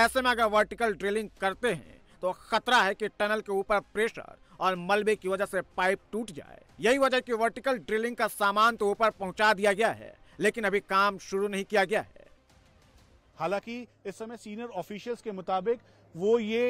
ऐसे में अगर वर्टिकल ड्रिलिंग करते हैं तो खतरा है कि टनल के ऊपर प्रेशर और मलबे की वजह से पाइप टूट जाए यही वजह कि वर्टिकल ड्रिलिंग का सामान तो ऊपर पहुंचा दिया गया है लेकिन अभी काम शुरू नहीं किया गया है हालांकि इस समय सीनियर ऑफिशियल्स के मुताबिक वो ये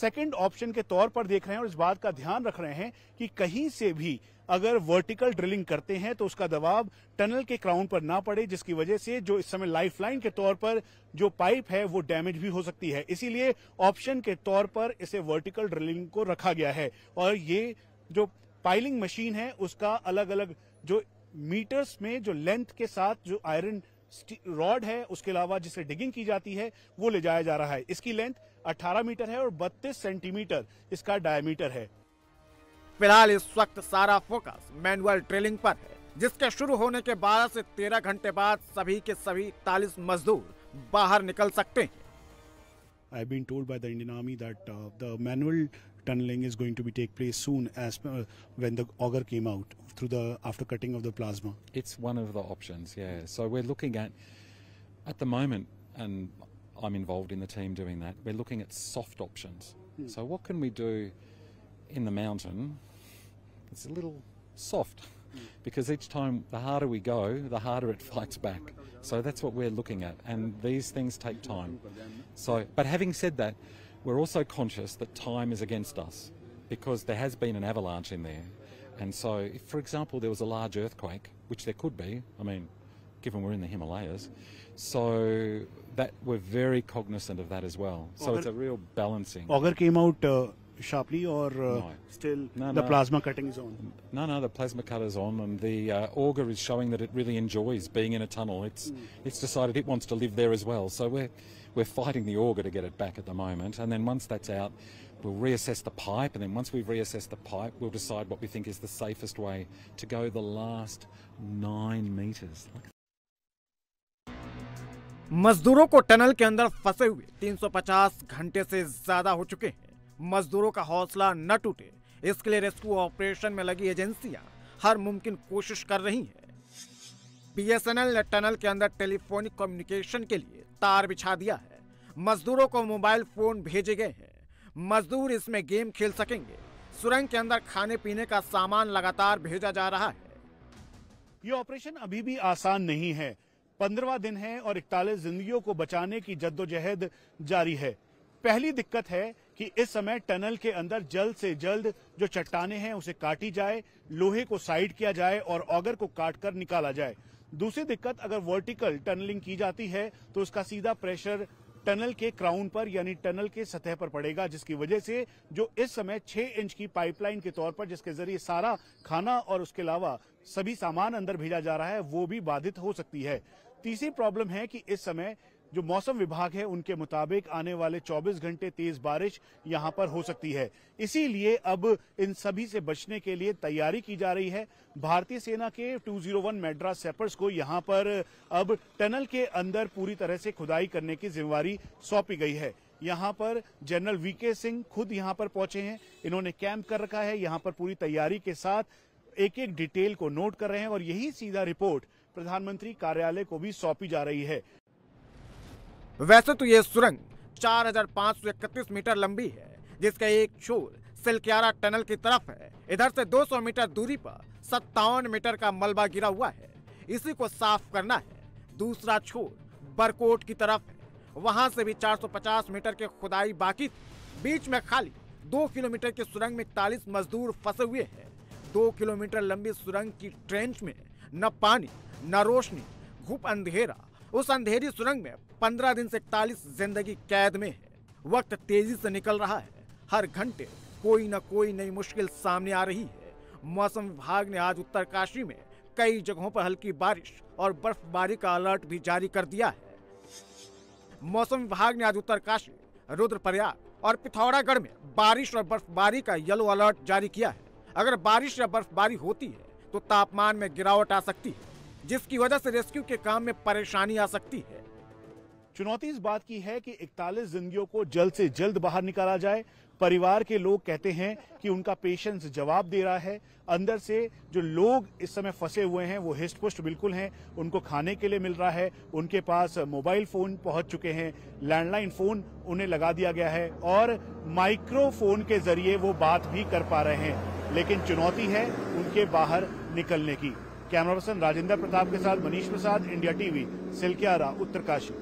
सेकंड ऑप्शन के तौर पर देख रहे हैं और इस बात का ध्यान रख रहे हैं कि कहीं से भी अगर वर्टिकल ड्रिलिंग करते हैं तो उसका दबाव टनल के क्राउन पर ना पड़े जिसकी वजह से जो इस समय लाइफलाइन के तौर पर जो पाइप है वो डैमेज भी हो सकती है इसीलिए ऑप्शन के तौर पर इसे वर्टिकल ड्रिलिंग को रखा गया है और ये जो पाइलिंग मशीन है उसका अलग अलग जो मीटर्स में जो लेंथ के साथ जो आयरन रॉड है उसके अलावा जिससे डिगिंग की जाती है वो ले जाया जा रहा है इसकी लेंथ 18 मीटर है और 32 सेंटीमीटर इसका डायमीटर है फिलहाल इस वक्त सारा फोकस मैनुअल ट्रेलिंग पर है जिसके शुरू होने के 12 से 13 घंटे बाद सभी के सभी 40 मजदूर बाहर निकल सकते हैं I've been told by the Indian Army that uh, the manual tunneling is going to be take place soon as uh, when the auger came out through the after cutting of the plasma. It's one of the options, yeah. So we're looking at at the moment, and I'm involved in the team doing that. We're looking at soft options. Hmm. So what can we do in the mountain? It's a little soft because each time the harder we go, the harder it fights back. So that's what we're looking at, and these things take time. So, but having said that, we're also conscious that time is against us because there has been an avalanche in there. And so, if, for example, there was a large earthquake, which there could be, I mean, given we're in the Himalayas, so that we're very cognizant of that as well. So, it's a real balancing. Auger came out. Uh sharply or uh, no. still no, the no. plasma cutting is on? No, no, the plasma cutter is on and the uh, auger is showing that it really enjoys being in a tunnel. It's, mm. it's decided it wants to live there as well. So we're, we're fighting the auger to get it back at the moment. And then once that's out, we'll reassess the pipe. And then once we've reassessed the pipe, we'll decide what we think is the safest way to go the last nine metres. मजदूरों को tunnel के अंदर फंसे हुए 350 घंटे से ज्यादा हो चुके हैं मजदूरों का हौसला न टूटे इसके लिए रेस्क्यू ऑपरेशन में लगी एजेंसियां हर मुमकिन कोशिश कर रही हैं बीएसएनएल ने टनल के अंदर टेलीफोनिक कम्युनिकेशन के लिए तार बिछा दिया है मजदूरों को मोबाइल फोन भेजे गए हैं मजदूर इसमें गेम खेल सकेंगे सुरंग के अंदर खाने पीने का सामान लगातार भेजा जा रहा है ये ऑपरेशन अभी भी आसान नहीं है पंद्रवा दिन है और इकतालीस जिंदगियों को बचाने की जद्दोजहद जारी है पहली दिक्कत है कि इस समय टनल के अंदर जल्द से जल्द जो चट्टाने हैं उसे काटी जाए लोहे को साइड किया जाए और ऑगर को काटकर निकाला जाए दूसरी दिक्कत अगर वर्टिकल टनलिंग की जाती है तो उसका सीधा प्रेशर टनल के क्राउन पर यानी टनल के सतह पर पड़ेगा जिसकी वजह से जो इस समय छह इंच की पाइपलाइन के तौर पर जिसके जरिए सारा खाना और उसके अलावा सभी सामान अंदर भेजा जा रहा है वो भी बाधित हो सकती है तीसरी प्रॉब्लम है कि इस समय जो मौसम विभाग है उनके मुताबिक आने वाले 24 घंटे तेज बारिश यहां पर हो सकती है इसीलिए अब इन सभी से बचने के लिए तैयारी की जा रही है भारतीय सेना के 201 मेड्रा सेपर्स को यहां पर अब टनल के अंदर पूरी तरह से खुदाई करने की जिम्मेवारी सौंपी गई है यहाँ पर जनरल वीके सिंह खुद यहाँ पर पहुंचे हैं इन्होंने कैंप कर रखा है यहाँ पर पूरी तैयारी के साथ एक एक डिटेल को नोट कर रहे हैं और यही सीधा रिपोर्ट प्रधानमंत्री कार्यालय को भी सौंपी जा रही है वैसे तो यह सुरंग 4,531 मीटर लंबी है जिसका एक छोर सिल्कियारा टनल की तरफ है इधर से 200 मीटर दूरी पर सत्तावन मीटर का मलबा गिरा हुआ है इसी को साफ करना है दूसरा छोर बरकोट की तरफ है वहां से भी 450 मीटर के खुदाई बाकी थी बीच में खाली दो किलोमीटर के सुरंग में इकतालीस मजदूर फंसे हुए हैं दो किलोमीटर लंबी सुरंग की ट्रेंच में न पानी न रोशनी घुप अंधेरा उस अंधेरी सुरंग में पंद्रह दिन से इकतालीस जिंदगी कैद में है वक्त तेजी से निकल रहा है हर घंटे कोई ना कोई नई मुश्किल सामने आ रही है मौसम विभाग ने आज उत्तरकाशी में कई जगहों पर हल्की बारिश और बर्फबारी का अलर्ट भी जारी कर दिया है मौसम विभाग ने आज उत्तरकाशी रुद्रप्रयाग और पिथौरागढ़ में बारिश और बर्फबारी का येलो अलर्ट जारी किया है अगर बारिश या बर्फबारी होती है तो तापमान में गिरावट आ सकती है जिसकी वजह से रेस्क्यू के काम में परेशानी आ सकती है चुनौती इस बात की है कि 41 जिंदगियों को जल्द से जल्द बाहर निकाला जाए परिवार के लोग कहते हैं कि उनका पेशेंस जवाब दे रहा है अंदर से जो लोग इस समय फंसे हुए हैं वो हिस्ट पुष्ट बिल्कुल हैं उनको खाने के लिए मिल रहा है उनके पास मोबाइल फोन पहुंच चुके हैं लैंडलाइन फोन उन्हें लगा दिया गया है और माइक्रोफोन के जरिए वो बात भी कर पा रहे हैं लेकिन चुनौती है उनके बाहर निकलने की कैमरा पर्सन राजेंद्र प्रताप के साथ मनीष प्रसाद इंडिया टीवी सिल्कियारा उत्तरकाशी